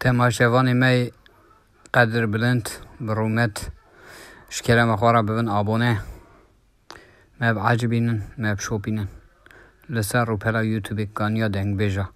تێماشێوانی مەی قەدر بلند بڕوومەت شکێرەمە خۆرە ببن ئابۆنێ مەب عجبینن مەب شۆپینن لەسەر ڕووپەلا یوتوبێک کانیا دەنگبێژە